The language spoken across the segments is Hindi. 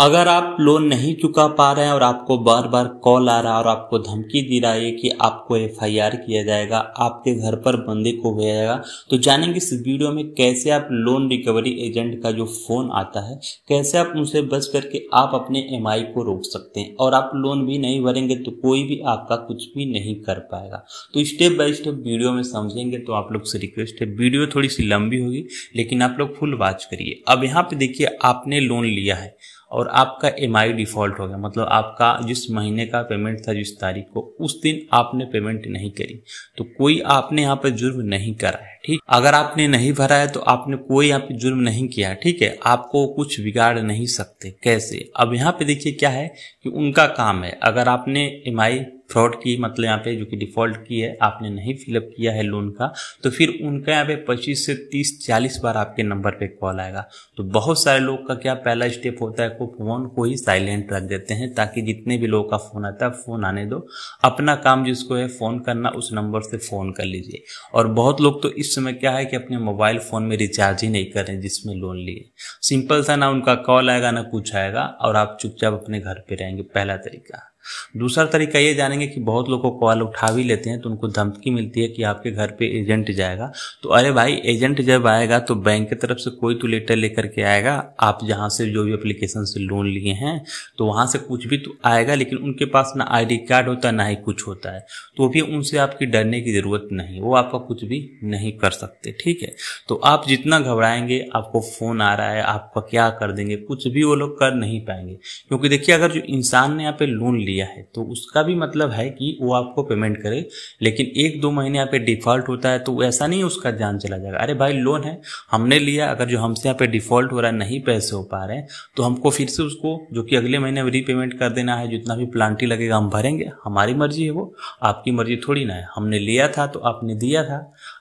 अगर आप लोन नहीं चुका पा रहे हैं और आपको बार बार कॉल आ रहा है और आपको धमकी दे रहा है कि आपको एफआईआर किया जाएगा आपके घर पर बंदे को भेजा जाएगा तो जानेंगे इस वीडियो में कैसे आप लोन रिकवरी एजेंट का जो फ़ोन आता है कैसे आप उनसे बच करके आप अपने एम को रोक सकते हैं और आप लोन भी नहीं भरेंगे तो कोई भी आपका कुछ भी नहीं कर पाएगा तो स्टेप बाय स्टेप वीडियो में समझेंगे तो आप लोग से रिक्वेस्ट है वीडियो थोड़ी सी लंबी होगी लेकिन आप लोग फुल वॉच करिए अब यहाँ पे देखिए आपने लोन लिया है और आपका एम डिफ़ॉल्ट हो गया मतलब आपका जिस महीने का पेमेंट था जिस तारीख को उस दिन आपने पेमेंट नहीं करी तो कोई आपने यहाँ पर जुर्म नहीं करा है ठीक अगर आपने नहीं भरा है तो आपने कोई यहाँ पे जुर्म नहीं किया ठीक है आपको कुछ बिगाड़ नहीं सकते कैसे अब यहाँ पे देखिए क्या है कि उनका काम है अगर आपने एम फ्रॉड की मतलब यहाँ पे जो कि डिफॉल्ट की है आपने नहीं फिलअप किया है लोन का तो फिर उनका यहाँ पे पच्चीस से तीस चालीस बार आपके नंबर पे कॉल आएगा तो बहुत सारे लोग का क्या पहला स्टेप होता है को फोन को ही साइलेंट रख देते हैं ताकि जितने भी लोगों का फोन आता है फोन आने दो अपना काम जिसको है फोन करना उस नंबर से फोन कर लीजिए और बहुत लोग तो इस समय क्या है कि अपने मोबाइल फोन में रिचार्ज ही नहीं करें जिसमें लोन लिए सिंपल सा ना उनका कॉल आएगा ना कुछ आएगा और आप चुपचाप अपने घर पर रहेंगे पहला तरीका दूसरा तरीका ये जानेंगे कि बहुत लोग को कॉल उठा भी लेते हैं तो उनको धमकी मिलती है कि आपके घर पे एजेंट जाएगा तो अरे भाई एजेंट जब आएगा तो बैंक की तरफ से कोई तो लेटर लेकर के आएगा आप जहाँ से जो भी अप्लीकेशन से लोन लिए हैं तो वहाँ से कुछ भी तो आएगा लेकिन उनके पास ना आई कार्ड होता है ना ही कुछ होता है तो भी उनसे आपकी डरने की ज़रूरत नहीं वो आपका कुछ भी नहीं कर सकते ठीक है तो आप जितना घबराएंगे आपको फ़ोन आ रहा है आपका क्या कर देंगे कुछ भी वो लोग कर नहीं पाएंगे क्योंकि देखिए अगर जो इंसान ने यहाँ पे लोन लिया लिया है तो उसका भी मतलब है कि वो आपको पेमेंट करे लेकिन एक दो महीने यहाँ पे डिफॉल्ट होता है तो ऐसा नहीं उसका जान चला जाएगा अरे भाई लोन है हमने लिया अगर जो हमसे यहाँ पे डिफॉल्ट हो रहा है नहीं पैसे हो पा रहे हैं तो हमको फिर से उसको जो कि अगले महीने रीपेमेंट कर देना है जितना भी प्लांटी लगेगा हम भरेंगे हमारी मर्जी है वो आपकी मर्जी थोड़ी ना है हमने लिया था तो आपने दिया था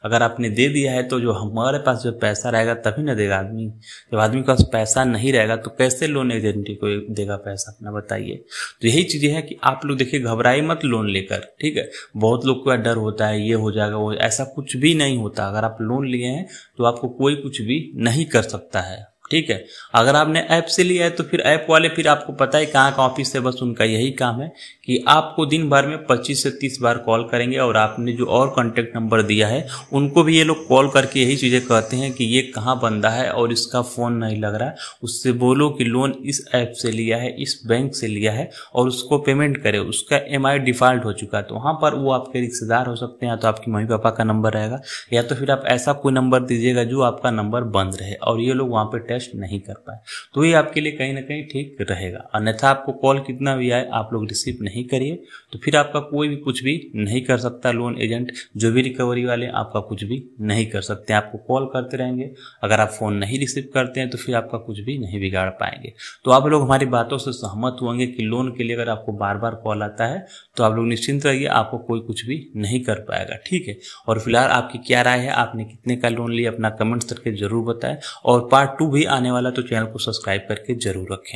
अगर आपने दे दिया है तो जो हमारे पास जो पैसा रहेगा तभी ना देगा आदमी जब आदमी के पास पैसा नहीं रहेगा तो कैसे लोन एजेंटी को देगा पैसा अपना बताइए तो यही चीज़ें हैं कि आप लोग देखिए घबराए मत लोन लेकर ठीक है बहुत लोग का डर होता है ये हो जाएगा वो ऐसा कुछ भी नहीं होता अगर आप लोन लिए हैं तो आपको कोई कुछ भी नहीं कर सकता है ठीक है अगर आपने ऐप से लिया है तो फिर ऐप वाले फिर आपको पता है कहाँ का ऑफिस है बस उनका यही काम है कि आपको दिन भर में 25 से 30 बार कॉल करेंगे और आपने जो और कॉन्टेक्ट नंबर दिया है उनको भी ये लोग कॉल करके यही चीज़ें कहते हैं कि ये कहाँ बंदा है और इसका फ़ोन नहीं लग रहा उससे बोलो कि लोन इस ऐप से लिया है इस बैंक से लिया है और उसको पेमेंट करे उसका एम डिफ़ॉल्ट हो चुका है तो वहाँ पर वो आपके रिश्तेदार हो सकते हैं या तो आपकी मम्मी पापा का नंबर रहेगा या तो फिर आप ऐसा कोई नंबर दीजिएगा जो आपका नंबर बंद रहे और ये लोग वहाँ पर एडजस्ट नहीं कर पाए तो ये आपके लिए कहीं ना कहीं ठीक रहेगा अन्यथा आपको कॉल कितना भी आए आप लोग रिसीव नहीं करिए तो फिर आपका कोई भी कुछ भी नहीं कर सकता लोन एजेंट जो भी रिकवरी वाले आपका कुछ भी नहीं कर सकते आपको कॉल करते रहेंगे अगर आप फ़ोन नहीं रिसीव करते हैं तो फिर आपका कुछ भी नहीं बिगाड़ पाएंगे तो आप लोग हमारी बातों से सहमत होंगे कि लोन के लिए अगर आपको बार बार कॉल आता है तो आप लोग निश्चिंत रहिए आपको कोई कुछ भी नहीं कर पाएगा ठीक है और फिलहाल आपकी क्या राय है आपने कितने का लोन लिया अपना कमेंट्स करके जरूर बताएं और पार्ट टू भी आने वाला तो चैनल को सब्सक्राइब करके जरूर रखें